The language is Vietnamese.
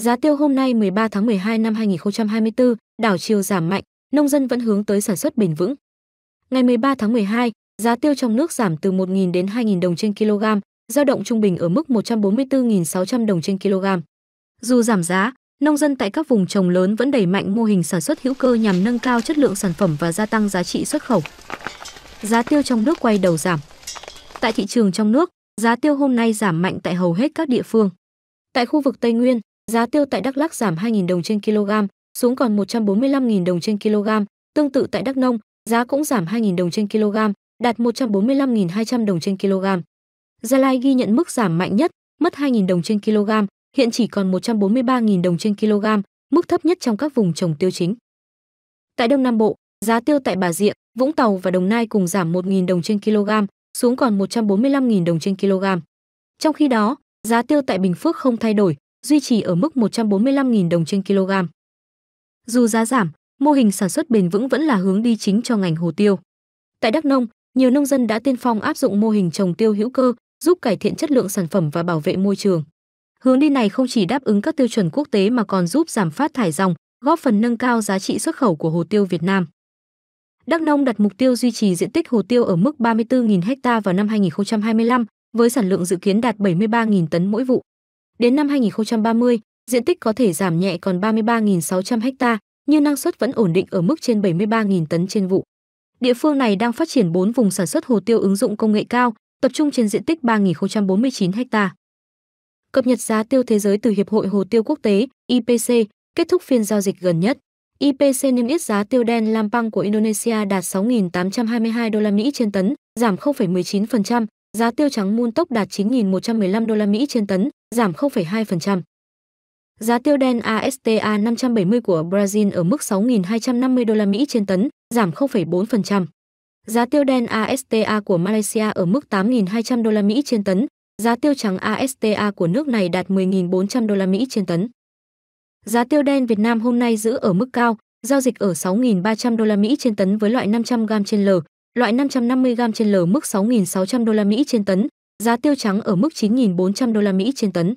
Giá tiêu hôm nay 13 tháng 12 năm 2024, đảo chiều giảm mạnh, nông dân vẫn hướng tới sản xuất bền vững. Ngày 13 tháng 12, giá tiêu trong nước giảm từ 1.000 đến 2.000 đồng trên kg, dao động trung bình ở mức 144.600 đồng trên kg. Dù giảm giá, nông dân tại các vùng trồng lớn vẫn đẩy mạnh mô hình sản xuất hữu cơ nhằm nâng cao chất lượng sản phẩm và gia tăng giá trị xuất khẩu. Giá tiêu trong nước quay đầu giảm. Tại thị trường trong nước, giá tiêu hôm nay giảm mạnh tại hầu hết các địa phương. Tại khu vực Tây Nguyên, Giá tiêu tại Đắk Lắk giảm 2.000 đồng trên kg, xuống còn 145.000 đồng trên kg, tương tự tại Đắk Nông, giá cũng giảm 2.000 đồng trên kg, đạt 145.200 đồng trên kg. Gia Lai ghi nhận mức giảm mạnh nhất, mất 2.000 đồng trên kg, hiện chỉ còn 143.000 đồng trên kg, mức thấp nhất trong các vùng trồng tiêu chính. Tại Đông Nam Bộ, giá tiêu tại Bà Rịa, Vũng Tàu và Đồng Nai cùng giảm 1.000 đồng trên kg, xuống còn 145.000 đồng trên kg. Trong khi đó, giá tiêu tại Bình Phước không thay đổi, duy trì ở mức 145.000 đồng trên kg. Dù giá giảm, mô hình sản xuất bền vững vẫn là hướng đi chính cho ngành hồ tiêu. Tại Đắk Nông, nhiều nông dân đã tiên phong áp dụng mô hình trồng tiêu hữu cơ, giúp cải thiện chất lượng sản phẩm và bảo vệ môi trường. Hướng đi này không chỉ đáp ứng các tiêu chuẩn quốc tế mà còn giúp giảm phát thải dòng, góp phần nâng cao giá trị xuất khẩu của hồ tiêu Việt Nam. Đắk Nông đặt mục tiêu duy trì diện tích hồ tiêu ở mức 34.000 ha vào năm 2025 với sản lượng dự kiến đạt 73.000 tấn mỗi vụ. Đến năm 2030, diện tích có thể giảm nhẹ còn 33.600 ha, nhưng năng suất vẫn ổn định ở mức trên 73.000 tấn trên vụ. Địa phương này đang phát triển 4 vùng sản xuất hồ tiêu ứng dụng công nghệ cao, tập trung trên diện tích 3.049 ha. Cập nhật giá tiêu thế giới từ Hiệp hội Hồ tiêu Quốc tế IPC kết thúc phiên giao dịch gần nhất. IPC niêm yết giá tiêu đen Lampang của Indonesia đạt 6.822 đô la Mỹ trên tấn, giảm 0,19%, giá tiêu trắng Moon tốc đạt 9.115 đô la Mỹ trên tấn, giảm 0,2%. Giá tiêu đen ASTA 570 của Brazil ở mức 6.250 đô la Mỹ trên tấn, giảm 0,4%. Giá tiêu đen ASTA của Malaysia ở mức 8.200 đô la Mỹ trên tấn, giá tiêu trắng ASTA của nước này đạt 10.400 đô la Mỹ trên tấn. Giá tiêu đen Việt Nam hôm nay giữ ở mức cao, giao dịch ở 6.300 đô la Mỹ trên tấn với loại 500 g trên L, loại 550g trên L mức 6.600 đô la Mỹ trên tấn, giá tiêu trắng ở mức 9.400 đô la Mỹ trên tấn.